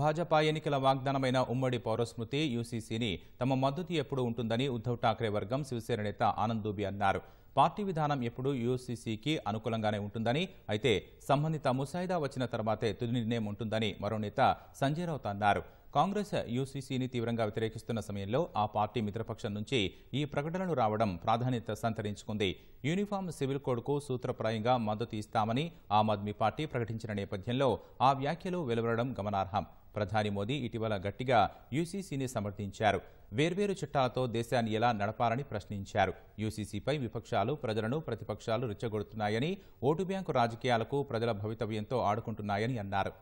భాజపా ఎన్నికల వాగ్దానమైన ఉమ్మడి పౌరస్మృతి యూసీసీని తమ మద్దతు ఎప్పుడు ఉంటుందని ఉద్దవ్ ఠాక్రే వర్గం శివసేన నేత ఆనంద్ దూబి అన్నారు పార్టీ విధానం ఎప్పుడు యూసీసీకి అనుకూలంగానే ఉంటుందని అయితే సంబంధిత ముసాయిదా వచ్చిన తర్వాతే తుది నిర్ణయం ఉంటుందని మరో నేత సంజయ్ రౌత్ అన్నారు కాంగ్రెస్ యూసీసీని తీవ్రంగా వ్యతిరేకిస్తున్న సమయంలో ఆ పార్టీ మిత్రపక్షం నుంచి ఈ ప్రకటనలు రావడం ప్రాధాన్యత సంతరించుకుంది యూనిఫామ్ సివిల్ కోడ్కు సూత్రప్రాయంగా మద్దతు ఇస్తామని ఆమ్ ఆద్మీ పార్టీ ప్రకటించిన నేపథ్యంలో ఆ వ్యాఖ్యలు వెలువడడం గమనార్హం ప్రధాని మోదీ ఇటీవల గట్టిగా యూసీసీని సమర్థించారు వేర్వేరు చట్టాలతో దేశాన్ని ఎలా నడపాలని ప్రశ్నించారు యూసీసీపై విపక్షాలు ప్రజలను ప్రతిపక్షాలు రెచ్చగొడుతున్నాయని ఓటు బ్యాంకు రాజకీయాలకు ప్రజల భవితవ్యంతో ఆడుకుంటున్నాయని అన్నారు